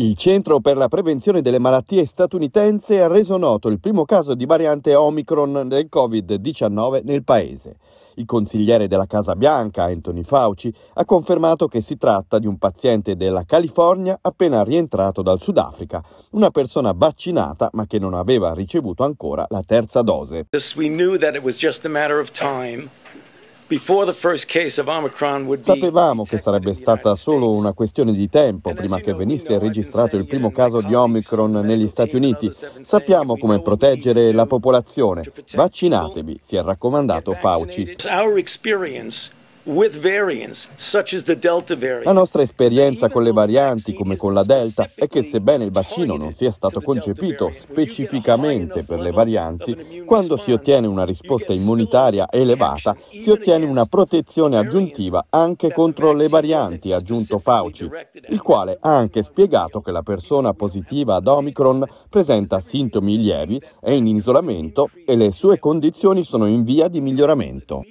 Il Centro per la prevenzione delle malattie statunitense ha reso noto il primo caso di variante Omicron del Covid-19 nel paese. Il consigliere della Casa Bianca, Anthony Fauci, ha confermato che si tratta di un paziente della California appena rientrato dal Sudafrica, una persona vaccinata ma che non aveva ricevuto ancora la terza dose. we knew that it was just a matter of time. Sapevamo che sarebbe stata solo una questione di tempo prima che venisse registrato il primo caso di Omicron negli Stati Uniti. Sappiamo come proteggere la popolazione. Vaccinatevi, si è raccomandato Fauci. La nostra esperienza con le varianti, come con la Delta, è che sebbene il vaccino non sia stato concepito specificamente per le varianti, quando si ottiene una risposta immunitaria elevata, si ottiene una protezione aggiuntiva anche contro le varianti, ha aggiunto Fauci, il quale ha anche spiegato che la persona positiva ad Omicron presenta sintomi lievi, è in isolamento e le sue condizioni sono in via di miglioramento.